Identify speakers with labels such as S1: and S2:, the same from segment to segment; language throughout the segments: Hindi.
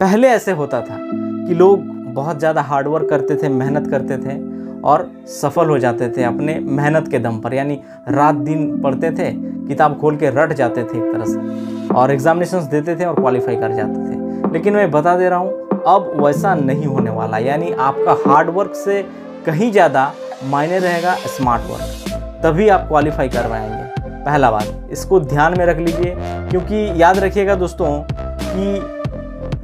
S1: पहले ऐसे होता था कि लोग बहुत ज़्यादा हार्डवर्क करते थे मेहनत करते थे और सफल हो जाते थे अपने मेहनत के दम पर यानी रात दिन पढ़ते थे किताब खोल के रट जाते थे एक तरह से और एग्जामिनेशंस देते थे और क्वालिफाई कर जाते थे लेकिन मैं बता दे रहा हूँ अब वैसा नहीं होने वाला यानी आपका हार्डवर्क से कहीं ज़्यादा मायने रहेगा स्मार्ट वर्क तभी आप क्वालिफाई करवाएंगे पहला बात इसको ध्यान में रख लीजिए क्योंकि याद रखिएगा दोस्तों कि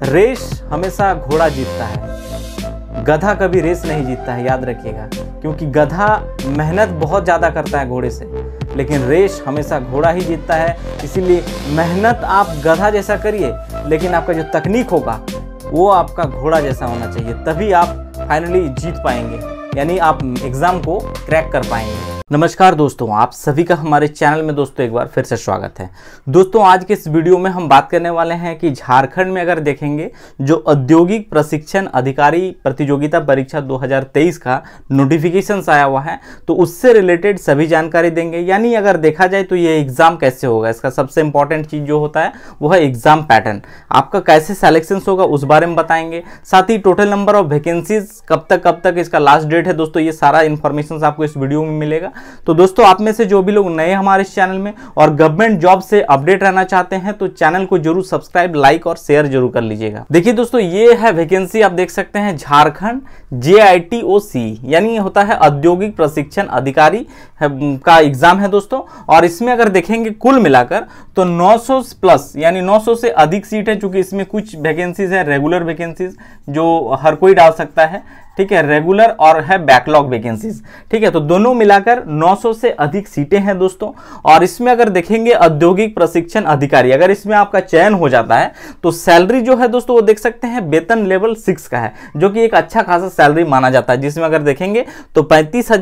S1: रेस हमेशा घोड़ा जीतता है गधा कभी रेस नहीं जीतता है याद रखिएगा क्योंकि गधा मेहनत बहुत ज़्यादा करता है घोड़े से लेकिन रेस हमेशा घोड़ा ही जीतता है इसीलिए मेहनत आप गधा जैसा करिए लेकिन आपका जो तकनीक होगा वो आपका घोड़ा जैसा होना चाहिए तभी आप फाइनली जीत पाएंगे यानी आप एग्ज़ाम को क्रैक कर पाएंगे नमस्कार दोस्तों आप सभी का हमारे चैनल में दोस्तों एक बार फिर से स्वागत है दोस्तों आज के इस वीडियो में हम बात करने वाले हैं कि झारखंड में अगर देखेंगे जो औद्योगिक प्रशिक्षण अधिकारी प्रतियोगिता परीक्षा 2023 का नोटिफिकेशन आया हुआ है तो उससे रिलेटेड सभी जानकारी देंगे यानी अगर देखा जाए तो ये एग्ज़ाम कैसे होगा इसका सबसे इंपॉर्टेंट चीज़ जो होता है वो है एग्ज़ाम पैटर्न आपका कैसे सेलेक्शन होगा उस बारे में बताएंगे साथ ही टोटल नंबर ऑफ वैकेंसीज कब तक कब तक इसका लास्ट डेट है दोस्तों ये सारा इन्फॉर्मेशन आपको इस वीडियो में मिलेगा तो दोस्तों आप में से जो भी लोग नए हमारे इस चैनल में और गवर्नमेंट जॉब से अपडेट रहना चाहते हैं तो चैनल को जरूर सब्सक्राइब लाइक और शेयर जरूर कर लीजिएगा देखिए दोस्तों ये है वैकेंसी आप देख सकते हैं झारखंड जे यानी होता है औद्योगिक प्रशिक्षण अधिकारी का एग्जाम है दोस्तों और इसमें अगर देखेंगे कुल मिलाकर तो 900 प्लस यानी 900 से अधिक सीट है चूंकि इसमें कुछ वैकेंसीज है रेगुलर वैकेंसीज जो हर कोई डाल सकता है ठीक है रेगुलर और है बैकलॉग वैकेंसीज ठीक है तो दोनों मिलाकर 900 से अधिक सीटें हैं दोस्तों और इसमें अगर देखेंगे औद्योगिक प्रशिक्षण अधिकारी अगर इसमें आपका चयन हो जाता है तो सैलरी जो है दोस्तों वो देख सकते हैं वेतन लेवल सिक्स का है जो कि एक अच्छा खासा सैलरी माना जाता है जिसमें अगर देखेंगे तो पैंतीस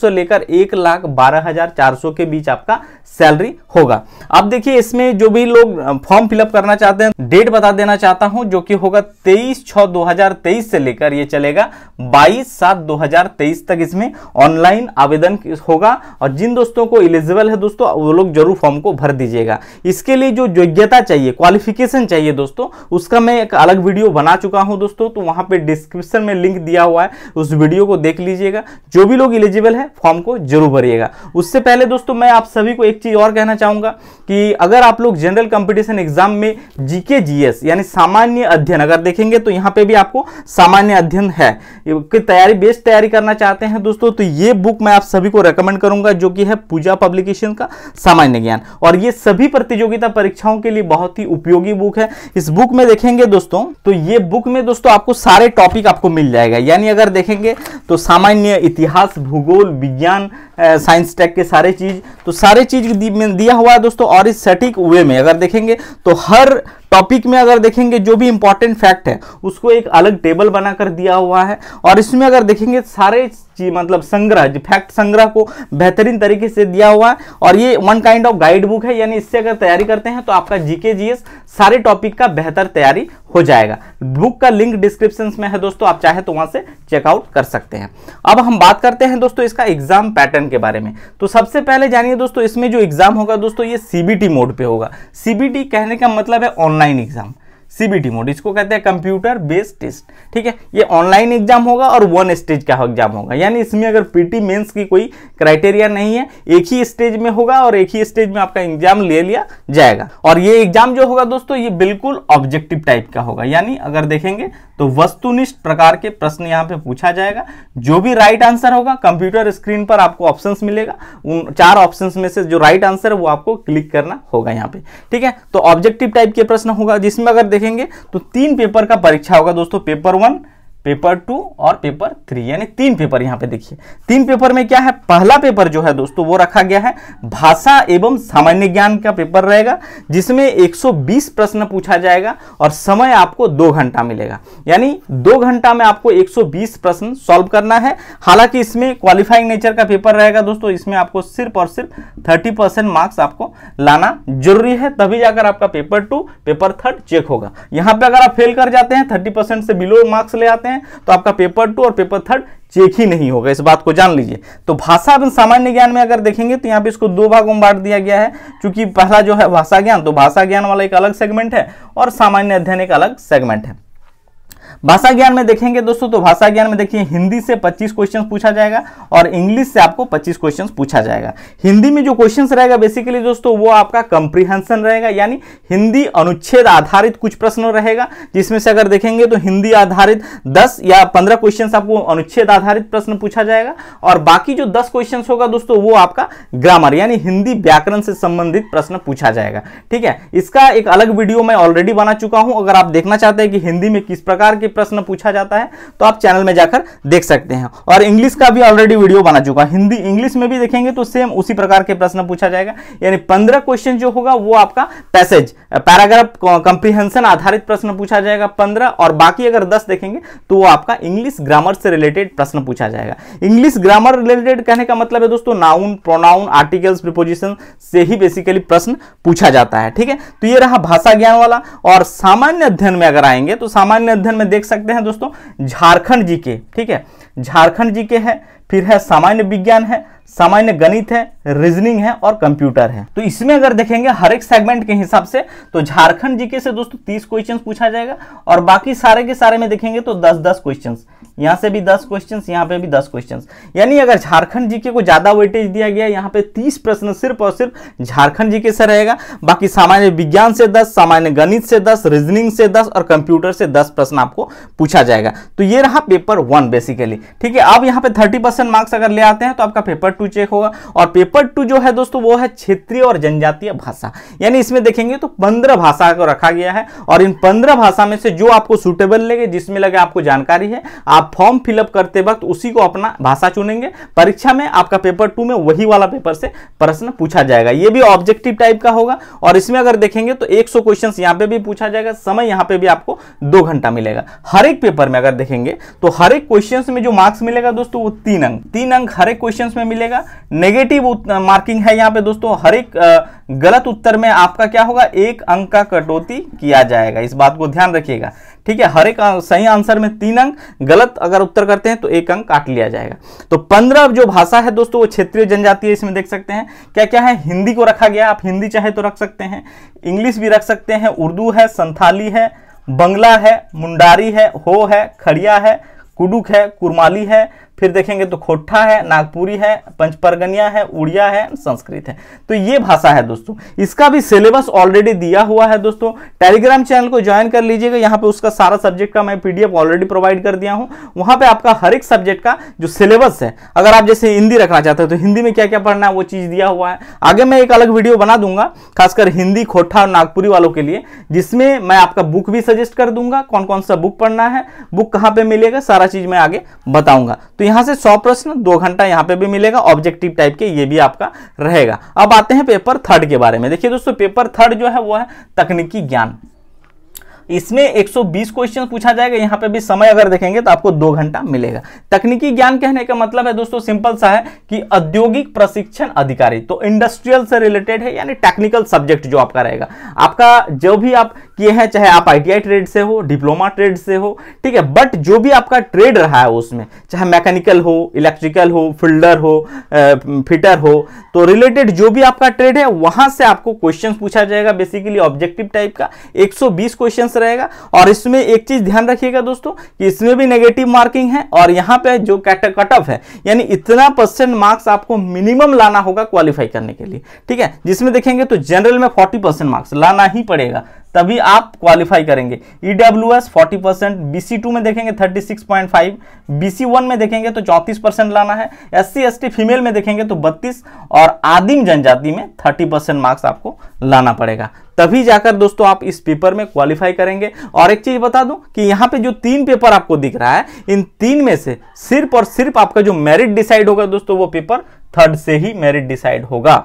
S1: से लेकर एक लाख बारह के बीच आपका सैलरी होगा अब देखिए इसमें जो भी लोग फॉर्म फिलअप करना चाहते हैं डेट बता देना चाहता हूं जो कि होगा तेईस हजार तेईस से लेकर यह चलेगा 22 सात 2023 तक इसमें ऑनलाइन आवेदन होगा और जिन दोस्तों को एलिजिबल है दोस्तों वो लोग जरूर फॉर्म को भर दीजिएगा इसके लिए जो योग्यता चाहिए क्वालिफिकेशन चाहिए दोस्तों उसका मैं एक अलग वीडियो बना चुका हूं दोस्तों तो वहां पे डिस्क्रिप्शन में लिंक दिया हुआ है उस वीडियो को देख लीजिएगा जो भी लोग इलिजिबल है फॉर्म को जरूर भरिएगा उससे पहले दोस्तों मैं आप सभी को एक चीज और कहना चाहूंगा कि अगर आप लोग जनरल कंपटीशन एग्जाम में जीके जीएस यानी सामान्य अध्ययन अगर देखेंगे तो यहां पे भी आपको सामान्य अध्ययन है की तैयारी बेस्ट तैयारी करना चाहते हैं दोस्तों तो ये बुक मैं आप सभी को रेकमेंड करूंगा जो कि है पूजा पब्लिकेशन का सामान्य ज्ञान और ये सभी प्रतियोगिता परीक्षाओं के लिए बहुत ही उपयोगी बुक है इस बुक में देखेंगे दोस्तों तो ये बुक में दोस्तों आपको सारे टॉपिक आपको मिल जाएगा यानी अगर देखेंगे तो सामान्य इतिहास भूगोल विज्ञान साइंस टेक के सारे चीज तो सारे चीज दिया हुआ है दोस्तों और इस सटीक वे में अगर देखेंगे तो हर टॉपिक में अगर देखेंगे जो भी इंपॉर्टेंट फैक्ट है उसको एक अलग टेबल बनाकर दिया हुआ है और इसमें अगर देखेंगे सारे जी मतलब संग्रह जी फैक्ट संग्रह को बेहतरीन तरीके से दिया हुआ है और ये one kind of guide book है यानी इससे अगर तैयारी करते हैं तो आपका जीके जीएस सारे टॉपिक का बेहतर तैयारी हो जाएगा बुक का लिंक डिस्क्रिप्शन में है दोस्तों आप चाहे तो वहां से चेकआउट कर सकते हैं अब हम बात करते हैं दोस्तों इसका एग्जाम पैटर्न के बारे में तो सबसे पहले जानिए दोस्तों इसमें जो एग्जाम होगा दोस्तों ये सीबीटी मोड पर होगा सीबीटी कहने का मतलब है online online exam CBT mode इसको कहते हैं कंप्यूटर बेस्ड टेस्ट ठीक है ये ऑनलाइन एग्जाम होगा और वन स्टेज का एग्जाम होगा यानी इसमें अगर पीटी मेंस की कोई क्राइटेरिया नहीं है एक ही स्टेज में होगा और एक ही स्टेज में आपका एग्जाम ले लिया जाएगा और ये एग्जाम जो होगा दोस्तों ये बिल्कुल ऑब्जेक्टिव टाइप का होगा यानी अगर देखेंगे तो वस्तुनिष्ठ प्रकार के प्रश्न यहाँ पे पूछा जाएगा जो भी राइट आंसर होगा कंप्यूटर स्क्रीन पर आपको ऑप्शन मिलेगा उन चार ऑप्शन में से जो राइट आंसर है वो आपको क्लिक करना होगा यहाँ पे ठीक है तो ऑब्जेक्टिव टाइप के प्रश्न होगा जिसमें अगर देखेंगे तो तीन पेपर का परीक्षा होगा दोस्तों पेपर वन पेपर टू और पेपर थ्री यानी तीन पेपर यहाँ पे देखिए तीन पेपर में क्या है पहला पेपर जो है दोस्तों वो रखा गया है भाषा एवं सामान्य ज्ञान का पेपर रहेगा जिसमें 120 प्रश्न पूछा जाएगा और समय आपको दो घंटा मिलेगा यानी दो घंटा में आपको 120 प्रश्न सॉल्व करना है हालांकि इसमें क्वालिफाइंग नेचर का पेपर रहेगा दोस्तों इसमें आपको सिर्फ और सिर्फ थर्टी मार्क्स आपको लाना जरूरी है तभी जाकर आपका paper two paper third check होगा यहाँ पे अगर आप फेल कर जाते हैं थर्टी से बिलो मार्क्स ले आते हैं हैं तो आपका पेपर टू और पेपर थर्ड चेक ही नहीं होगा इस बात को जान लीजिए तो भाषा सामान्य ज्ञान में अगर देखेंगे तो यहाँ पे इसको दो भागों में बांट दिया गया है क्योंकि पहला जो है भाषा ज्ञान तो भाषा ज्ञान वाला एक अलग सेगमेंट है और सामान्य अध्ययन एक अलग सेगमेंट है भाषा ज्ञान में देखेंगे दोस्तों तो भाषा ज्ञान में देखिए हिंदी से 25 क्वेश्चन पूछा जाएगा और इंग्लिश से आपको 25 क्वेश्चन पूछा जाएगा हिंदी में जो क्वेश्चन रहेगा बेसिकली दोस्तों वो आपका कंप्रीहेंशन रहेगा यानी हिंदी अनुच्छेद आधारित कुछ प्रश्न रहेगा जिसमें से अगर देखेंगे तो हिंदी आधारित दस या पंद्रह क्वेश्चन आपको अनुच्छेद आधारित प्रश्न पूछा जाएगा और बाकी जो दस क्वेश्चन होगा दोस्तों वो आपका ग्रामर यानी हिंदी व्याकरण से संबंधित प्रश्न पूछा जाएगा ठीक है इसका एक अलग वीडियो मैं ऑलरेडी बना चुका हूं अगर आप देखना चाहते हैं कि हिंदी में किस प्रकार के प्रश्न पूछा जाता है तो आप चैनल में जाकर देख सकते हैं और इंग्लिश का भी ऑलरेडी वीडियो बना चुका हिंदी इंग्लिश में भी देखेंगे तो सेम उसी प्रकार के प्रश्न पूछा जाएगा यानी पंद्रह क्वेश्चन जो होगा वो आपका पैसेज पैराग्राफ कंप्रीहेंशन आधारित प्रश्न पूछा जाएगा पंद्रह और बाकी अगर दस देखेंगे तो वो आपका इंग्लिश ग्रामर से रिलेटेड प्रश्न पूछा जाएगा इंग्लिश ग्रामर रिलेटेड कहने का मतलब है दोस्तों नाउन प्रोनाउन आर्टिकल्स प्रिपोजिशन से ही बेसिकली प्रश्न पूछा जाता है ठीक है तो ये रहा भाषा ज्ञान वाला और सामान्य अध्ययन में अगर आएंगे तो सामान्य अध्ययन में देख सकते हैं दोस्तों झारखंड जी के ठीक है झारखंड जी के है फिर है सामान्य विज्ञान है सामान्य गणित है रीजनिंग है और कंप्यूटर है तो इसमें अगर देखेंगे हर एक सेगमेंट के हिसाब से तो झारखंड जीके से दोस्तों 30 क्वेश्चन पूछा जाएगा और बाकी सारे के सारे में देखेंगे तो 10-10 क्वेश्चन यहाँ से भी दस क्वेश्चन यहाँ पे भी दस क्वेश्चन यानी अगर झारखंड जीके को ज़्यादा वेटेज दिया गया यहाँ पे तीस प्रश्न सिर्फ और सिर्फ झारखंड जीके से रहेगा बाकी सामान्य विज्ञान से दस सामान्य गणित से दस रीजनिंग से दस और कंप्यूटर से दस प्रश्न आपको पूछा जाएगा तो ये रहा पेपर वन बेसिकली ठीक है अब यहाँ पे थर्टी मार्क्स अगर ले आते हैं तो आपका पेपर टू चेक होगा और पेपर टू जो है दोस्तों वो है क्षेत्रीय और जनजातीय भाषा यानी इसमें देखेंगे तो पंद्रह भाषा को रखा गया है और इन पंद्रह भाषा में से जो आपको सुटेबल लगे जिसमें लगे आपको जानकारी है आप आप फॉर्म फिलअप करते वक्त उसी को अपना भाषा चुनेंगे परीक्षा में आपका पेपर टू में वही वाला पेपर से प्रश्न पूछा जाएगा ये भी ऑब्जेक्टिव टाइप का होगा और इसमें अगर देखेंगे तो 100 क्वेश्चन यहाँ पे भी पूछा जाएगा समय यहाँ पे भी आपको दो घंटा मिलेगा हर एक पेपर में अगर देखेंगे तो हर एक क्वेश्चन में जो मार्क्स मिलेगा दोस्तों वो तीन अंक तीन अंक हर एक क्वेश्चन में मिलेगा नेगेटिव मार्किंग है यहाँ पे दोस्तों हर एक गलत उत्तर में आपका क्या होगा एक अंक का कटौती किया जाएगा इस बात को ध्यान रखिएगा ठीक है हर एक सही आंसर में तीन अंक गलत अगर उत्तर करते हैं तो एक अंक काट लिया जाएगा तो पंद्रह जो भाषा है दोस्तों वो क्षेत्रीय जनजातीय इसमें देख सकते हैं क्या क्या है हिंदी को रखा गया आप हिंदी चाहे तो रख सकते हैं इंग्लिश भी रख सकते हैं उर्दू है संथाली है बंगला है मुंडारी है हो है खड़िया है कुडुक है कुरमाली है फिर देखेंगे तो खोटा है नागपुरी है पंचपरगनिया है उड़िया है संस्कृत है तो ये भाषा है दोस्तों इसका भी सिलेबस ऑलरेडी दिया हुआ है दोस्तों टेलीग्राम चैनल को ज्वाइन कर लीजिएगा यहाँ पे उसका सारा सब्जेक्ट का मैं पीडीएफ ऑलरेडी प्रोवाइड कर दिया हूँ वहाँ पे आपका हर एक सब्जेक्ट का जो सिलेबस है अगर आप जैसे हिंदी रखना चाहते हो तो हिंदी में क्या क्या पढ़ना है वो चीज़ दिया हुआ है आगे मैं एक अलग वीडियो बना दूंगा खासकर हिंदी खोटा और नागपुरी वालों के लिए जिसमें मैं आपका बुक भी सजेस्ट कर दूंगा कौन कौन सा बुक पढ़ना है बुक कहाँ पे मिलेगा सारा चीज़ मैं आगे बताऊंगा तो यहाँ यहां से सौ प्रश्न दो घंटा यहां पे भी मिलेगा ऑब्जेक्टिव टाइप के ये भी आपका रहेगा अब आते हैं पेपर थर्ड के बारे में देखिए दोस्तों पेपर थर्ड जो है वो है तकनीकी ज्ञान इसमें 120 क्वेश्चन पूछा जाएगा यहाँ पे भी समय अगर देखेंगे तो आपको दो घंटा मिलेगा तकनीकी ज्ञान कहने का मतलब है दोस्तों सिंपल सा है कि औद्योगिक प्रशिक्षण अधिकारी तो इंडस्ट्रियल से रिलेटेड है यानी टेक्निकल सब्जेक्ट जो आपका रहेगा आपका जो भी आप किए हैं चाहे आप आईटीआई ट्रेड से हो डिप्लोमा ट्रेड से हो ठीक है बट जो भी आपका ट्रेड रहा है उसमें चाहे मैकेनिकल हो इलेक्ट्रिकल हो फिल्डर हो फिटर हो तो रिलेटेड जो भी आपका ट्रेड है वहां से आपको क्वेश्चन पूछा जाएगा बेसिकली ऑब्जेक्टिव टाइप का एक क्वेश्चन चांस रहेगा और इसमें एक चीज ध्यान रखिएगा दोस्तों कि इसमें भी नेगेटिव मार्किंग है और यहाँ पे जो कट ऑफ है यानी इतना परसेंट मार्क्स आपको मिनिमम लाना होगा क्वालिफाई करने के लिए ठीक है जिसमें देखेंगे तो जनरल में फोर्टी मार्क्स लाना ही पड़ेगा तभी आप क्वालिफाई करेंगे E W S forty percent B two में देखेंगे thirty six point five B C one में देखेंगे तो चौंतीस परसेंट लाना है S C S T female में देखेंगे तो बत्तीस और आदिम जनजाति में थर्टी परसेंट मार्क्स आपको लाना पड़ेगा तभी जाकर दोस्तों आप इस पेपर में क्वालिफाई करेंगे और एक चीज बता दूं कि यहां पे जो तीन पेपर आपको दिख रहा है इन तीन में से सिर्फ और सिर्फ आपका जो मेरिट डिसाइड होगा दोस्तों वो पेपर थर्ड से ही मेरिट डिसाइड होगा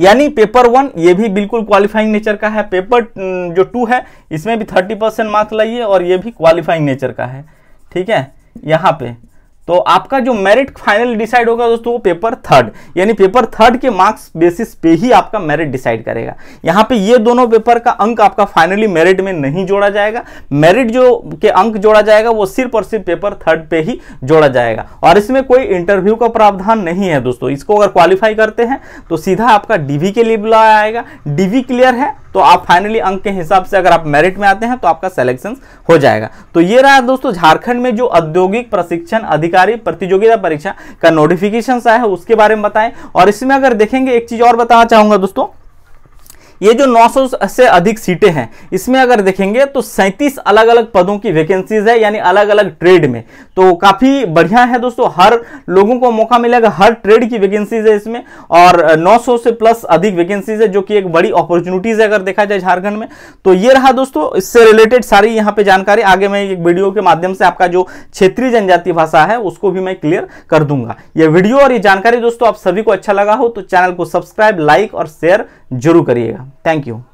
S1: यानी पेपर वन ये भी बिल्कुल क्वालिफाइंग नेचर का है पेपर हम्म, जो टू है इसमें भी थर्टी परसेंट मार्क्स लाइए और ये भी क्वालिफाइंग नेचर का है ठीक है यहाँ पे तो आपका जो मेरिट फाइनल डिसाइड होगा दोस्तों वो पेपर थर्ड यानी पेपर थर्ड के मार्क्स बेसिस पे ही आपका मेरिट डिसाइड करेगा यहाँ पे ये दोनों पेपर का अंक आपका फाइनली मेरिट में नहीं जोड़ा जाएगा मेरिट जो के अंक जोड़ा जाएगा वो सिर्फ और सिर्फ पेपर थर्ड पे ही जोड़ा जाएगा और इसमें कोई इंटरव्यू का प्रावधान नहीं है दोस्तों इसको अगर क्वालिफाई करते हैं तो सीधा आपका डीवी के लिए बुलाया आएगा डीवी क्लियर है तो आप फाइनली अंक के हिसाब से अगर आप मेरिट में आते हैं तो आपका सिलेक्शन हो जाएगा तो ये रहा दोस्तों झारखंड में जो औद्योगिक प्रशिक्षण अधिकारी प्रतियोगिता परीक्षा का नोटिफिकेशन आया है उसके बारे में बताएं और इसमें अगर देखेंगे एक चीज और बताना चाहूंगा दोस्तों ये जो 900 से अधिक सीटें हैं इसमें अगर देखेंगे तो 37 अलग अलग पदों की वैकेंसीज है यानी अलग अलग ट्रेड में तो काफ़ी बढ़िया है दोस्तों हर लोगों को मौका मिलेगा हर ट्रेड की वैकेंसीज है इसमें और 900 से प्लस अधिक वैकेंसीज है जो कि एक बड़ी अपॉर्चुनिटीज़ है अगर देखा जाए झारखंड में तो ये रहा दोस्तों इससे रिलेटेड सारी यहाँ पे जानकारी आगे मैं एक वीडियो के माध्यम से आपका जो क्षेत्रीय जनजातीय भाषा है उसको भी मैं क्लियर कर दूंगा ये वीडियो और ये जानकारी दोस्तों आप सभी को अच्छा लगा हो तो चैनल को सब्सक्राइब लाइक और शेयर जरूर करिएगा Thank you.